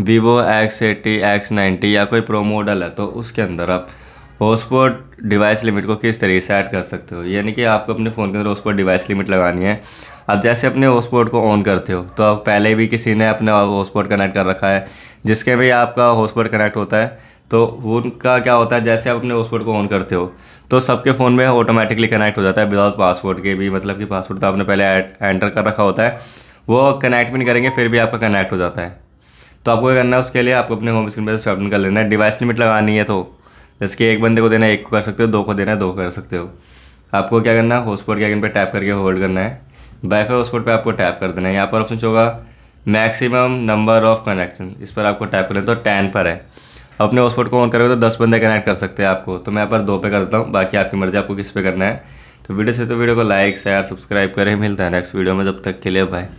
Vivo X eighty X ninety या कोई pro model है तो उसके अंदर आप हॉस्पॉट डिवाइस लिमिट को किस तरीके से ऐड कर सकते हो यानी कि आपको अपने फ़ोन के अंदर हॉस्पॉट डिवाइस लिमिट लगानी है अब जैसे अपने हॉस्पॉट को ऑन करते हो तो आप पहले भी किसी ने अपना हॉस्पॉट कनेक्ट कर रखा है जिसके भी आपका हॉस्पॉट कनेक्ट होता है तो उनका क्या होता है जैसे आप अपने हॉस्पॉट को ऑन करते हो तो सबके फ़ोन में ऑटोमेटिकली कनेक्ट हो जाता है विदाउट पासवर्ड के भी मतलब कि पासवर्ड तो आपने पहले एंटर कर रखा होता है वो कनेक्ट भी नहीं करेंगे फिर भी आपका कनेक्ट हो जाता है तो आपको क्या करना है उसके लिए आपको अपने होम स्क्रीन पर स्वाइप कर लेना है डिवाइस लिमिट लगानी है तो जैसे कि एक बंदे को देना है एक को कर सकते हो दो को देना है दो कर सकते हो आपको क्या करना है हॉटस्पॉट के आइकन पर टैप करके होल्ड करना है वाईफाई हॉटस्पॉट पर आपको टैप कर देना है यहाँ पर ऑप्शन होगा मैक्सिमम नंबर ऑफ कनेक्शन इस पर आपको टैप करें तो टेन पर है अपने हॉटस्पॉट को ऑन करोगे तो दस बंदे कनेक्ट कर सकते हैं आपको तो मैं यहाँ पर दो पे करता हूँ बाकी आपकी मर्जी आपको किस पे करना है तो वीडियो से तो वीडियो को लाइक शेयर सब्सक्राइब करें मिलता है नेक्स्ट वीडियो में जब तक के लिए बाय